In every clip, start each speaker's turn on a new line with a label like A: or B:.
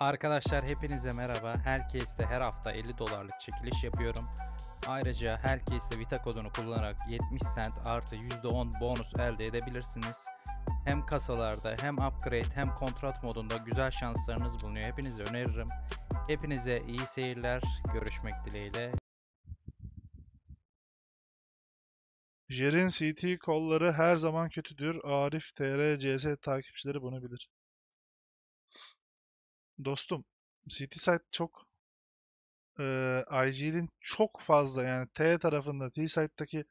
A: Arkadaşlar hepinize merhaba. Herkeste her hafta 50 dolarlık çekiliş yapıyorum. Ayrıca herkeste Vita kodunu kullanarak 70 cent artı %10 bonus elde edebilirsiniz. Hem kasalarda hem upgrade hem kontrat modunda güzel şanslarınız bulunuyor. Hepinize öneririm. Hepinize iyi seyirler. Görüşmek dileğiyle. Jer'in CT kolları her zaman kötüdür. Arif TR CS takipçileri bunu bilir. Dostum CitySite çok e, IGL'in çok fazla yani T tarafında T-Site'daki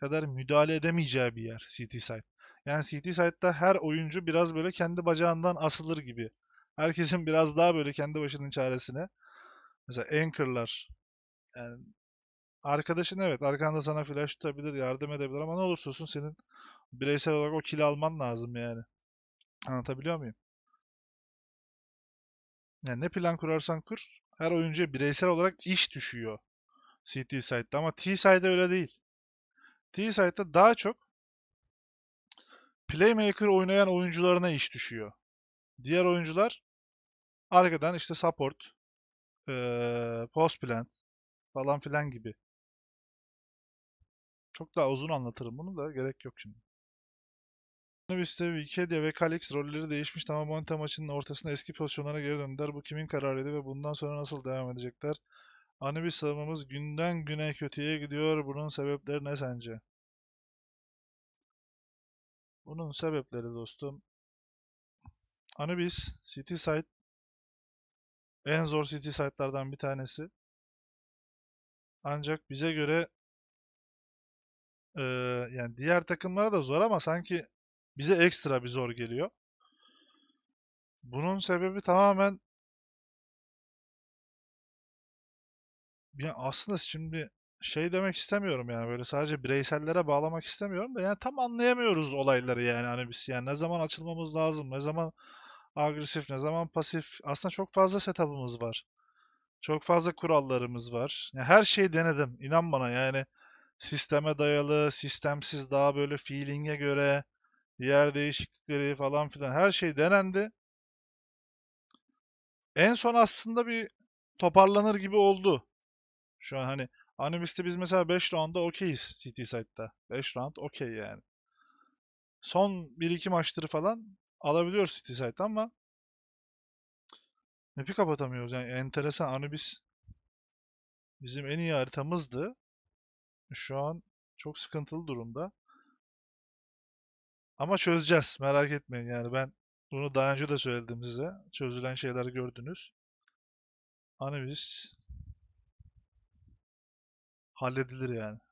A: kadar müdahale edemeyeceği bir yer CitySite. Yani CitySite'da her oyuncu biraz böyle kendi bacağından asılır gibi. Herkesin biraz daha böyle kendi başının çaresine. Mesela anchor'lar yani arkadaşın evet arkanda sana flash tutabilir, yardım edebilir ama ne olursa olsun senin bireysel olarak o kili alman lazım yani. Anlatabiliyor muyum? Yani ne plan kurarsan kur, her oyuncuya bireysel olarak iş düşüyor CT site'da ama T site'da öyle değil. T site'da daha çok playmaker oynayan oyuncularına iş düşüyor. Diğer oyuncular arkadan işte support, post plan falan filan gibi. Çok daha uzun anlatırım bunu da gerek yok şimdi. Anubis Nuvis'te Vikedia ve Kalix rolleri değişmiş. Tamamante maçının ortasında eski pozisyonlara geri döndüler. Bu kimin kararıydı ve bundan sonra nasıl devam edecekler? Anubis savunmamız günden güne kötüye gidiyor. Bunun sebepleri ne sence? Bunun sebepleri dostum. Anubis, City Site en zor City Site'lardan bir tanesi. Ancak bize göre e, yani diğer takımlara da zor ama sanki bize ekstra bir zor geliyor. Bunun sebebi tamamen ya aslında şimdi şey demek istemiyorum yani böyle sadece bireysellere bağlamak istemiyorum da yani tam anlayamıyoruz olayları yani hani biz yani ne zaman açılmamız lazım, ne zaman agresif, ne zaman pasif. Aslında çok fazla setup'ımız var. Çok fazla kurallarımız var. Yani her şeyi denedim. inan bana yani sisteme dayalı, sistemsiz daha böyle feeling'e göre yer değişiklikleri falan filan her şey denendi. En son aslında bir toparlanır gibi oldu. Şu an hani Anubis'te biz mesela 5 roundda okeyiz City Side'da. 5 round okey yani. Son 1-2 maçtır falan alabiliyoruz City Side'da ama Map'i kapatamıyoruz. Yani enteresan. Anubis bizim en iyi haritamızdı. Şu an çok sıkıntılı durumda. Ama çözeceğiz. Merak etmeyin yani ben bunu daha önce de söyledim size. Çözülen şeyler gördünüz. Hani biz halledilir yani.